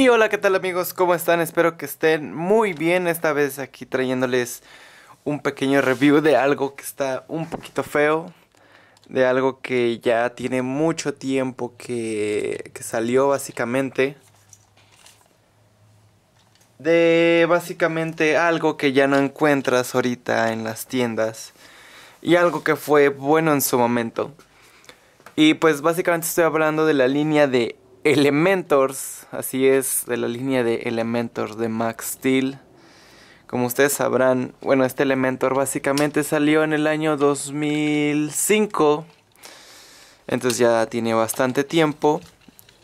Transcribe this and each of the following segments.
Y hola, ¿qué tal amigos? ¿Cómo están? Espero que estén muy bien esta vez aquí trayéndoles un pequeño review de algo que está un poquito feo, de algo que ya tiene mucho tiempo que, que salió básicamente, de básicamente algo que ya no encuentras ahorita en las tiendas y algo que fue bueno en su momento. Y pues básicamente estoy hablando de la línea de Elementors, así es, de la línea de Elementors de Max Steel. Como ustedes sabrán, bueno, este Elementor básicamente salió en el año 2005. Entonces ya tiene bastante tiempo.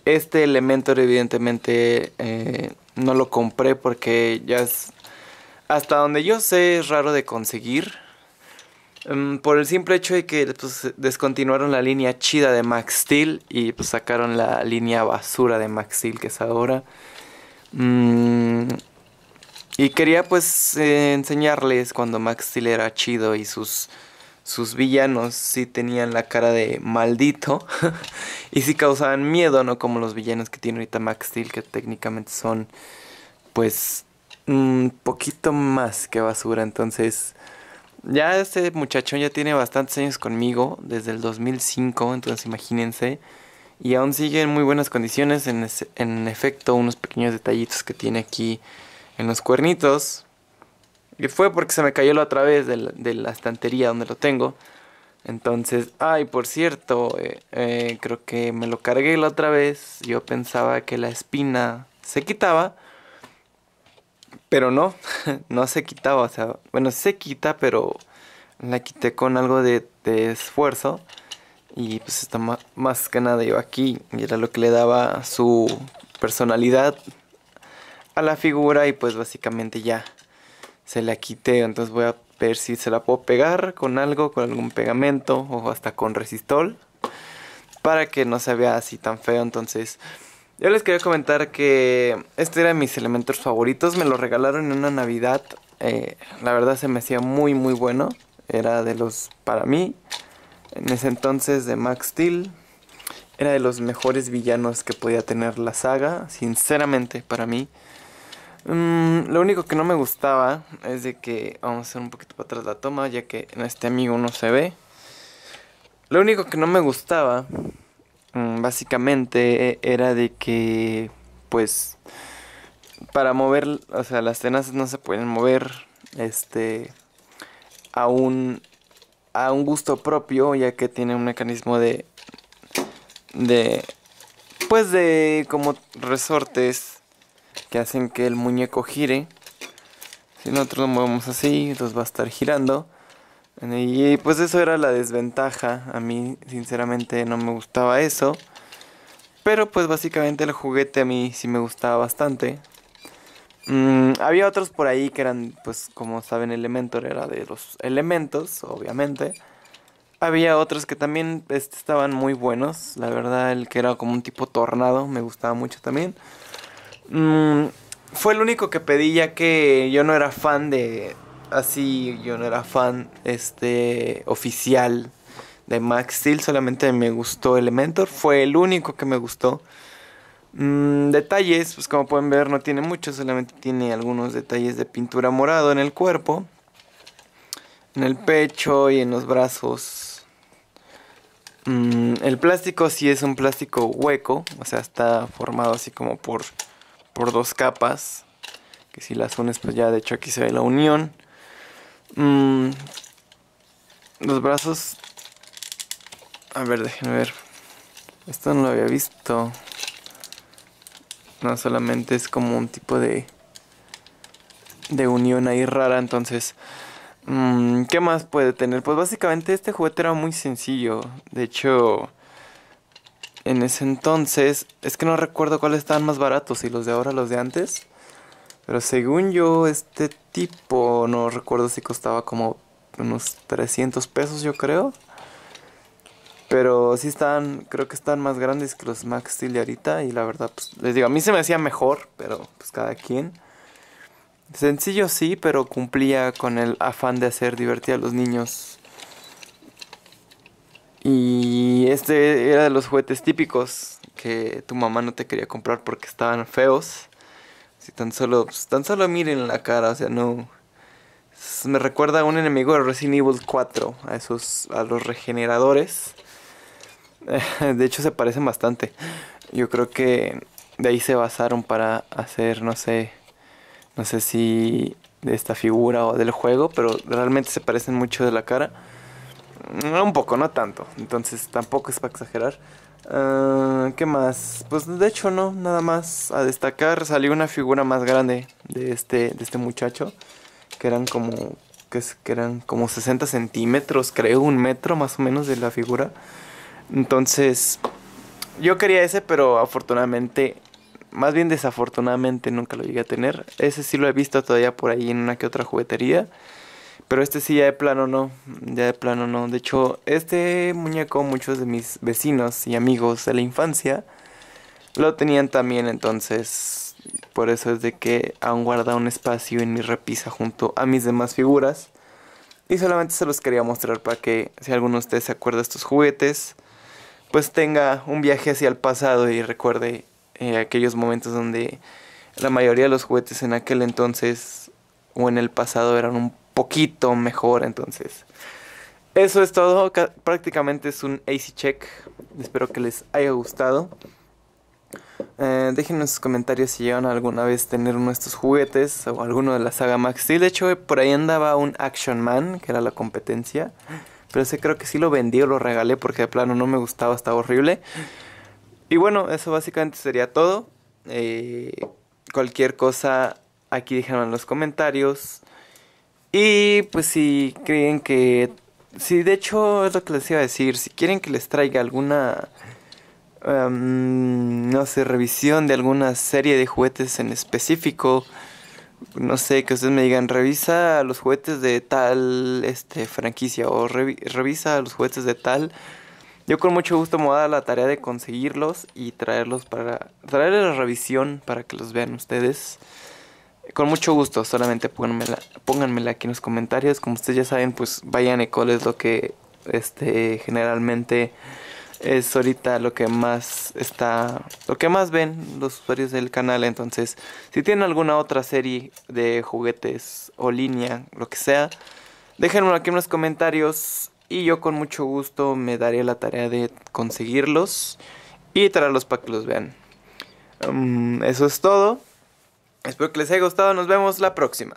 Este Elementor evidentemente eh, no lo compré porque ya es... Hasta donde yo sé es raro de conseguir. Em, por el simple hecho de que pues, descontinuaron la línea chida de Max Steel y pues sacaron la línea basura de Max Steel que es ahora. Mm, y quería pues eh, enseñarles cuando Max Steel era chido y sus sus villanos sí tenían la cara de maldito y sí causaban miedo, no como los villanos que tiene ahorita Max Steel, que técnicamente son pues un poquito más que basura, entonces ya este muchacho ya tiene bastantes años conmigo, desde el 2005, entonces imagínense. Y aún sigue en muy buenas condiciones, en, en efecto, unos pequeños detallitos que tiene aquí en los cuernitos. Y fue porque se me cayó la otra vez de la, estantería donde lo tengo. Entonces, ay, por cierto, eh, eh, creo que me lo cargué la otra vez. Yo pensaba que la espina se quitaba, pero no, no se quitaba, o sea, bueno, se quita, pero la quité con algo de, esfuerzo. Y pues está más que nada yo aquí. Y era lo que le daba su personalidad a la figura. Y pues básicamente ya se la quité. Entonces voy a ver si se la puedo pegar con algo, con algún pegamento o hasta con resistol. Para que no se vea así tan feo. Entonces yo les quería comentar que este era de mis elementos favoritos. Me lo regalaron en una Navidad. Eh, la verdad se me hacía muy, muy bueno. Era de los, para mí, en ese entonces de Max Steel. Era de los mejores villanos que podía tener la saga, sinceramente, para mí. Mm, lo único que no me gustaba es de que... Vamos a hacer un poquito para atrás la toma, ya que en este amigo uno se ve. Lo único que no me gustaba Mm, básicamente eh, era de que pues para mover, o sea, las tenazas no se pueden mover este a un a un gusto propio, ya que tiene un mecanismo de de pues de como resortes que hacen que el muñeco gire. Si nosotros lo movemos así, los va a estar girando. Y pues eso era la desventaja. A mí sinceramente no me gustaba eso. Pero pues básicamente el juguete a mí sí me gustaba bastante. Mm, había otros por ahí que eran, pues como saben, Elementor era de los elementos, obviamente. Había otros que también este, estaban muy buenos. La verdad, el que era como un tipo tornado me gustaba mucho también. Mm, fue el único que pedí ya que yo no era fan de, así, yo no era fan este, oficial de Max Steel, solamente me gustó Elementor, fue el único que me gustó. Mm, detalles, pues como pueden ver no tiene mucho solamente tiene algunos detalles de pintura morado en el cuerpo, en el pecho y en los brazos. Mm, el plástico sí es un plástico hueco, o sea, está formado así como por, por dos capas, que si las unes pues ya de hecho aquí se ve la unión. Mm, los brazos... A ver, déjenme ver. Esto no lo había visto. No, solamente es como un tipo de... De unión ahí rara, entonces... Mm, ¿Qué más puede tener? Pues básicamente este juguete era muy sencillo. De hecho en ese entonces, es que no recuerdo cuáles estaban más baratos, si los de ahora o los de antes. Pero según yo, este tipo, no recuerdo si costaba como unos 300 pesos, yo creo. Pero sí están, creo que están más grandes que los Max Steel ahorita. Y la verdad, pues, les digo, a mí se me hacía mejor, pero pues cada quien. Sencillo sí, pero cumplía con el afán de hacer divertir a los niños. Y este era de los juguetes típicos que tu mamá no te quería comprar porque estaban feos tan solo, pues, tan solo miren la cara, o sea, no... Me recuerda a un enemigo de Resident Evil 4, a esos, a los regeneradores. De hecho se parecen bastante. Yo creo que de ahí se basaron para hacer, no sé, no sé si de esta figura o del juego, pero realmente se parecen mucho de la cara. Un poco, no tanto. Entonces tampoco es para exagerar. Ah, ¿Qué más? Pues de hecho no, nada más a destacar salió una figura más grande de este, de este muchacho, que eran como que, que eran como 60 centímetros, creo, un metro más o menos de la figura. Entonces, yo quería ese, pero afortunadamente, más bien desafortunadamente nunca lo llegué a tener. Ese sí lo he visto todavía por ahí en una que otra juguetería. Pero este sí, ya de plano no, ya de plano no. De hecho, este muñeco muchos de mis vecinos y amigos de la infancia lo tenían también, entonces por eso es de que aún guarda un espacio en mi repisa junto a mis demás figuras. Y solamente se los quería mostrar para que si alguno de ustedes se acuerda de estos juguetes, pues tenga un viaje hacia el pasado y recuerde eh, aquellos momentos donde la mayoría de los juguetes en aquel entonces o en el pasado eran un poquito mejor. Entonces, eso es todo. prácticamente es un AC check. Espero que les haya gustado. Eh, ...dejen en sus comentarios si llegan alguna vez a tener uno de estos juguetes o alguno de la saga Max Steel. De hecho, por ahí andaba un Action Man, que era la competencia. Pero ese creo que sí lo vendí o lo regalé porque de plano no me gustaba, estaba horrible. Y bueno, eso básicamente sería todo. Eh, cualquier cosa, aquí déjenme en los comentarios. Y pues si creen que... Si de hecho es lo que les iba a decir, si quieren que les traiga alguna... Em, no sé, revisión de alguna serie de juguetes en específico. No sé, que ustedes me digan, revisa los juguetes de tal este, franquicia o revisa los juguetes de tal. Yo con mucho gusto me voy a dar la tarea de conseguirlos y traerlos para... traerles la revisión para que los vean ustedes con mucho gusto, solamente pónganmela, aquí en los comentarios. Como ustedes ya saben, pues vayan Ecol es lo que este generalmente es ahorita lo que más está lo que más ven los usuarios del canal entonces si tienen alguna otra serie de juguetes o línea lo que sea déjenmelo aquí en los comentarios y yo con mucho gusto me daré la tarea de conseguirlos y traerlos para que los vean mm, eso es todo Espero que les haya gustado. Nos vemos la próxima.